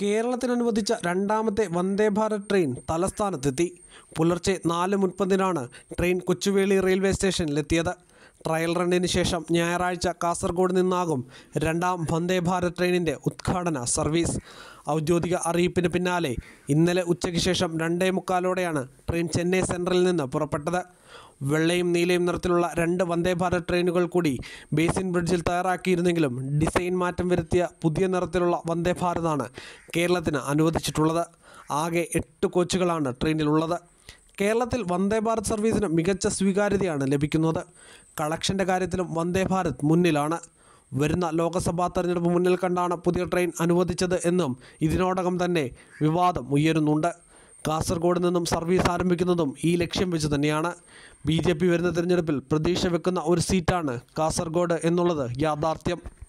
കേരളത്തിനനുവദിച്ച രണ്ടാമത്തെ വന്ദേ ഭാരത് ട്രെയിൻ തലസ്ഥാനത്തെത്തി പുലർച്ചെ നാല് മുപ്പതിനാണ് ട്രെയിൻ കൊച്ചുവേളി റെയിൽവേ സ്റ്റേഷനിലെത്തിയത് ട്രയൽ റണ്ണിന് ശേഷം ഞായറാഴ്ച കാസർഗോഡ് നിന്നാകും രണ്ടാം വന്ദേ ഭാരത് ട്രെയിനിൻ്റെ ഉദ്ഘാടന സർവീസ് ഔദ്യോഗിക അറിയിപ്പിന് പിന്നാലെ ഇന്നലെ ഉച്ചയ്ക്ക് ശേഷം രണ്ടേ മുക്കാലോടെയാണ് ട്രെയിൻ ചെന്നൈ സെൻട്രലിൽ നിന്ന് പുറപ്പെട്ടത് വെള്ളയും നീലയും നിറത്തിലുള്ള രണ്ട് വന്ദേ ഭാരത് ട്രെയിനുകൾ കൂടി ബേസിൻ ബ്രിഡ്ജിൽ തയ്യാറാക്കിയിരുന്നെങ്കിലും ഡിസൈൻ മാറ്റം വരുത്തിയ പുതിയ നിറത്തിലുള്ള വന്ദേ ഭാരതാണ് കേരളത്തിന് അനുവദിച്ചിട്ടുള്ളത് ആകെ എട്ട് കോച്ചുകളാണ് ട്രെയിനിലുള്ളത് കേരളത്തിൽ വന്ദേ ഭാരത് സർവീസിന് മികച്ച സ്വീകാര്യതയാണ് ലഭിക്കുന്നത് കളക്ഷൻ്റെ കാര്യത്തിലും വന്ദേ ഭാരത് മുന്നിലാണ് വരുന്ന ലോക്സഭാ തെരഞ്ഞെടുപ്പ് മുന്നിൽ കണ്ടാണ് പുതിയ ട്രെയിൻ അനുവദിച്ചത് എന്നും ഇതിനോടകം തന്നെ വിവാദം ഉയരുന്നുണ്ട് കാസർഗോഡ് നിന്നും സർവീസ് ആരംഭിക്കുന്നതും ഈ ലക്ഷ്യം വെച്ച് തന്നെയാണ് ബി ജെ പി വരുന്ന തിരഞ്ഞെടുപ്പിൽ പ്രതീക്ഷ വെക്കുന്ന ഒരു സീറ്റാണ് കാസർഗോഡ് എന്നുള്ളത് യാഥാർത്ഥ്യം